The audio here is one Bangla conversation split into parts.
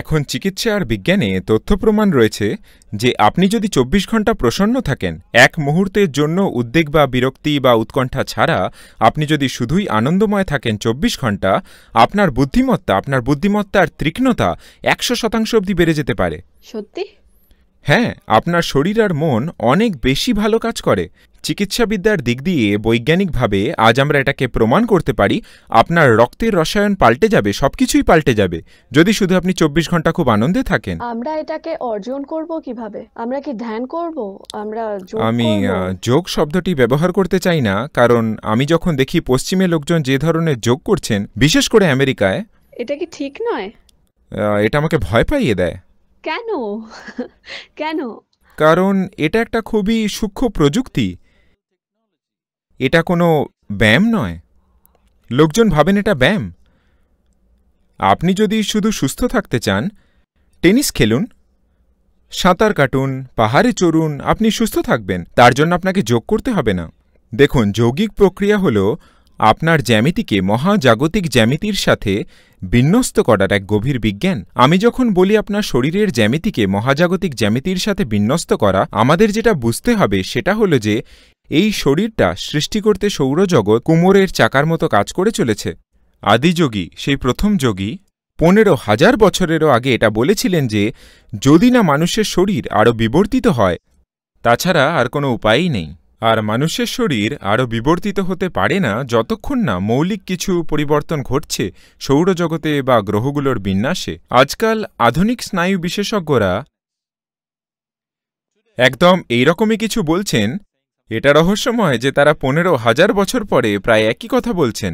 এখন চিকিৎসা আর বিজ্ঞানে তথ্য প্রমাণ রয়েছে যে আপনি যদি চব্বিশ ঘন্টা প্রসন্ন থাকেন এক মুহূর্তের জন্য উদ্বেগ বা বিরক্তি বা উৎকণ্ঠা ছাড়া আপনি যদি শুধুই আনন্দময় থাকেন চব্বিশ ঘন্টা আপনার বুদ্ধিমত্তা আপনার বুদ্ধিমত্তার তীক্ষ্ণতা একশো শতাংশ অবধি বেড়ে যেতে পারে সত্যি হ্যাঁ আপনার শরীর আর মন অনেক বেশি ভালো কাজ করে চিকিৎসাবিদ্যার দিক দিয়ে বৈজ্ঞানিকভাবে আজ আমরা এটাকে প্রমাণ করতে পারি আপনার রক্তের রসায়ন পাল্টে যাবে সবকিছুই পাল্টে যাবে যদি শুধু আপনি চব্বিশ ঘন্টা খুব আনন্দে থাকেন আমরা এটাকে অর্জন করব কিভাবে আমরা কি ধ্যান করব আমরা আমি যোগ শব্দটি ব্যবহার করতে চাই না কারণ আমি যখন দেখি পশ্চিমে লোকজন যে ধরনের যোগ করছেন বিশেষ করে আমেরিকায় এটা কি ঠিক নয় এটা আমাকে ভয় পাইয়ে দেয় কেন কেন কারণ এটা একটা খুবই সূক্ষ্ম প্রযুক্তি এটা কোনো ব্যায়াম নয় লোকজন ভাবেন এটা ব্যায়াম আপনি যদি শুধু সুস্থ থাকতে চান টেনিস খেলুন সাঁতার কাটুন পাহাড়ে চড়ুন আপনি সুস্থ থাকবেন তার জন্য আপনাকে যোগ করতে হবে না দেখুন যৌগিক প্রক্রিয়া হলো আপনার জ্যামিতিকে মহাজাগতিক জ্যামিতির সাথে বিন্যস্ত করার এক গভীর বিজ্ঞান আমি যখন বলি আপনার শরীরের জ্যামিতিকে মহাজাগতিক জ্যামিতির সাথে বিন্যস্ত করা আমাদের যেটা বুঝতে হবে সেটা হলো যে এই শরীরটা সৃষ্টি করতে সৌরজগৎ কুমোরের চাকার মতো কাজ করে চলেছে আদিযোগী সেই প্রথম যোগী পনেরো হাজার বছরেরও আগে এটা বলেছিলেন যে যদি না মানুষের শরীর আরও বিবর্তিত হয় তাছাড়া আর কোনো উপায়ই নেই আর মানুষের শরীর আরও বিবর্তিত হতে পারে না যতক্ষণ না মৌলিক কিছু পরিবর্তন ঘটছে সৌরজগতে বা গ্রহগুলোর বিন্যাসে আজকাল আধুনিক স্নায়ু বিশেষজ্ঞরা একদম এইরকমই কিছু বলছেন এটা রহস্যময় যে তারা পনেরো হাজার বছর পরে প্রায় একই কথা বলছেন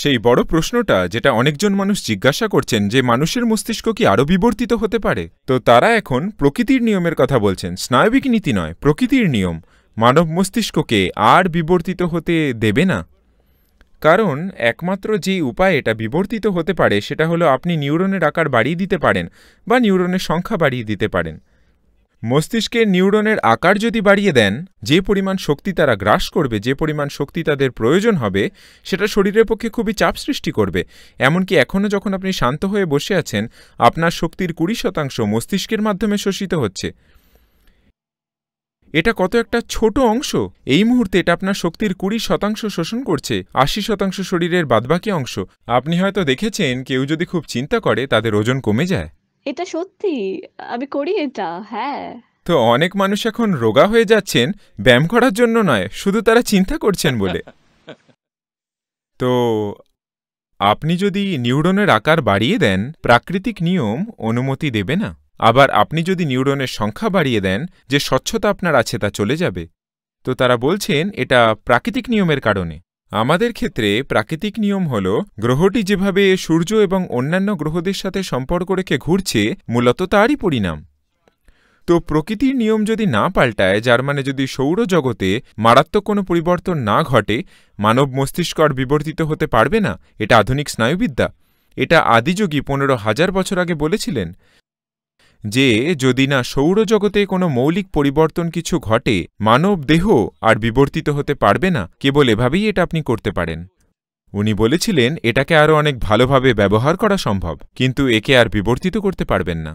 সেই বড় প্রশ্নটা যেটা অনেকজন মানুষ জিজ্ঞাসা করছেন যে মানুষের মস্তিষ্ক কি আরও বিবর্তিত হতে পারে তো তারা এখন প্রকৃতির নিয়মের কথা বলছেন স্নায়বিক নীতি নয় প্রকৃতির নিয়ম মানব মস্তিষ্ককে আর বিবর্তিত হতে দেবে না কারণ একমাত্র যে উপায় এটা বিবর্তিত হতে পারে সেটা হলো আপনি নিউরনের আকার বাড়িয়ে দিতে পারেন বা নিউরনের সংখ্যা বাড়িয়ে দিতে পারেন মস্তিষ্কের নিউরনের আকার যদি বাড়িয়ে দেন যে পরিমাণ শক্তি তারা গ্রাস করবে যে পরিমাণ শক্তি তাদের প্রয়োজন হবে সেটা শরীরের পক্ষে খুবই চাপ সৃষ্টি করবে এমনকি এখনও যখন আপনি শান্ত হয়ে বসে আছেন আপনার শক্তির কুড়ি শতাংশ মস্তিষ্কের মাধ্যমে শোষিত হচ্ছে এটা কত একটা ছোট অংশ এই মুহূর্তে এটা আপনার শক্তির কুড়ি শতাংশ শোষণ করছে আশি শতাংশ শরীরের বাদবাকি অংশ আপনি হয়তো দেখেছেন কেউ যদি খুব চিন্তা করে তাদের ওজন কমে যায় এটা সত্যি আমি করি এটা হ্যাঁ তো অনেক মানুষ এখন রোগা হয়ে যাচ্ছেন ব্যায়াম করার জন্য নয় শুধু তারা চিন্তা করছেন বলে তো আপনি যদি নিউরনের আকার বাড়িয়ে দেন প্রাকৃতিক নিয়ম অনুমতি দেবে না আবার আপনি যদি নিউরনের সংখ্যা বাড়িয়ে দেন যে স্বচ্ছতা আপনার আছে তা চলে যাবে তো তারা বলছেন এটা প্রাকৃতিক নিয়মের কারণে আমাদের ক্ষেত্রে প্রাকৃতিক নিয়ম হল গ্রহটি যেভাবে সূর্য এবং অন্যান্য গ্রহদের সাথে সম্পর্ক রেখে ঘুরছে মূলত তারই পরিণাম তো প্রকৃতির নিয়ম যদি না পাল্টায় যার মানে যদি সৌরজগতে মারাত্মক কোনো পরিবর্তন না ঘটে মানব মস্তিষ্ক বিবর্তিত হতে পারবে না এটা আধুনিক স্নায়ুবিদ্যা এটা আদিযোগী পনেরো হাজার বছর আগে বলেছিলেন যে যদি না সৌরজগতে কোনো মৌলিক পরিবর্তন কিছু ঘটে মানব দেহ আর বিবর্তিত হতে পারবে না কেবল এভাবেই এটা আপনি করতে পারেন উনি বলেছিলেন এটাকে আরও অনেক ভালোভাবে ব্যবহার করা সম্ভব কিন্তু একে আর বিবর্তিত করতে পারবেন না